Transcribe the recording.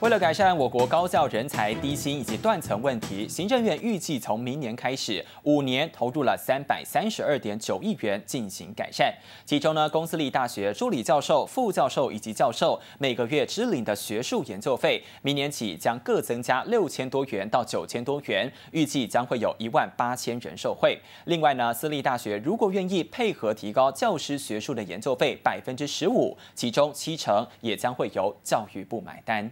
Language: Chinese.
为了改善我国高校人才低薪以及断层问题，行政院预计从明年开始五年投入了三百三十二点九亿元进行改善。其中呢，公私立大学助理教授、副教授以及教授每个月支领的学术研究费，明年起将各增加六千多元到九千多元，预计将会有一万八千人受惠。另外呢，私立大学如果愿意配合提高教师学术的研究费百分之十五，其中七成也将会由教育部买单。